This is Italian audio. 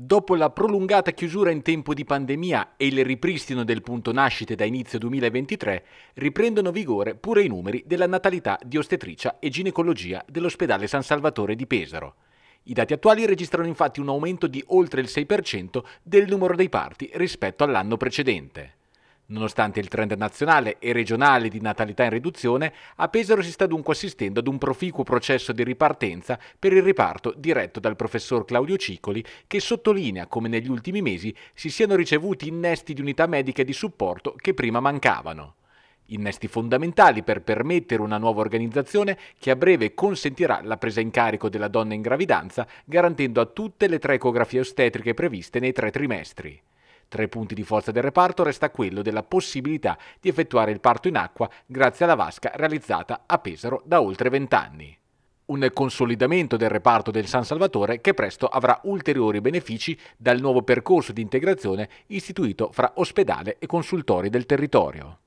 Dopo la prolungata chiusura in tempo di pandemia e il ripristino del punto nascite da inizio 2023, riprendono vigore pure i numeri della natalità di ostetricia e ginecologia dell'ospedale San Salvatore di Pesaro. I dati attuali registrano infatti un aumento di oltre il 6% del numero dei parti rispetto all'anno precedente. Nonostante il trend nazionale e regionale di natalità in riduzione, a Pesaro si sta dunque assistendo ad un proficuo processo di ripartenza per il riparto diretto dal professor Claudio Cicoli, che sottolinea come negli ultimi mesi si siano ricevuti innesti di unità mediche di supporto che prima mancavano. Innesti fondamentali per permettere una nuova organizzazione che a breve consentirà la presa in carico della donna in gravidanza, garantendo a tutte le tre ecografie ostetriche previste nei tre trimestri. Tra i punti di forza del reparto resta quello della possibilità di effettuare il parto in acqua grazie alla vasca realizzata a Pesaro da oltre vent'anni un consolidamento del reparto del San Salvatore che presto avrà ulteriori benefici dal nuovo percorso di integrazione istituito fra ospedale e consultori del territorio.